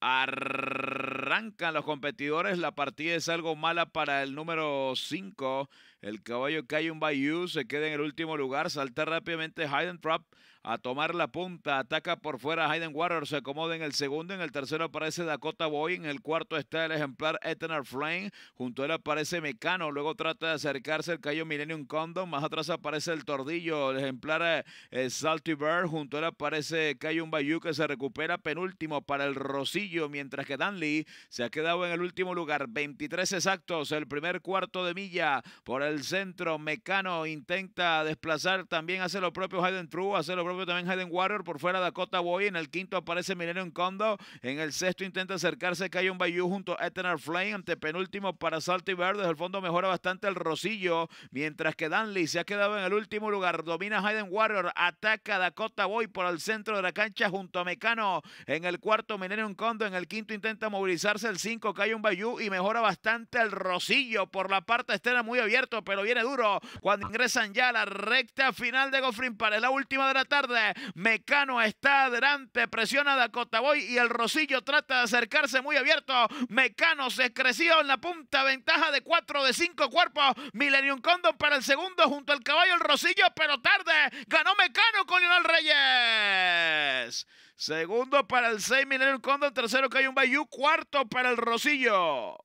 Arrancan los competidores. La partida es algo mala para el número 5. El caballo un Bayou se queda en el último lugar. Salta rápidamente Hayden Trap a tomar la punta. Ataca por fuera Hayden Waters, se acomoda en el segundo. En el tercero aparece Dakota Boy. En el cuarto está el ejemplar Eternal Flame. Junto a él aparece Mecano. Luego trata de acercarse el Cayo Millennium Condom. Más atrás aparece el Tordillo, el ejemplar eh, Salty Bird. Junto a él aparece Cayo Bayou que se recupera penúltimo para el Rosillo. Mientras que Dan Lee se ha quedado en el último lugar. 23 exactos. El primer cuarto de milla por el centro. Mecano intenta desplazar. También hace lo propio Hayden True. Hace lo propio también Hayden Warrior. Por fuera Dakota Boy. En el quinto aparece Millennium Condo. En el sexto intenta acercarse Cayon Bayou junto a Eternal Flame. Ante penúltimo para Salty Verde. Desde el fondo mejora bastante el Rosillo. Mientras que Danley se ha quedado en el último lugar. Domina Hayden Warrior. Ataca Dakota Boy por el centro de la cancha junto a Mecano. En el cuarto Millennium Condo. En el quinto intenta movilizarse el 5 Cayon Bayou. Y mejora bastante el Rosillo. Por la parte estera muy abierto. Pero viene duro. Cuando ingresan ya a la recta final de Goffrin para la última de la tarde tarde. Mecano está adelante, presiona a Dakota Boy y el Rosillo trata de acercarse muy abierto. Mecano se creció en la punta, ventaja de cuatro de cinco cuerpos. Millenium Condon para el segundo junto al caballo el Rosillo, pero tarde. Ganó Mecano con Lionel Reyes. Segundo para el 6 Millenium Condon, tercero que hay un Bayou, cuarto para el Rosillo.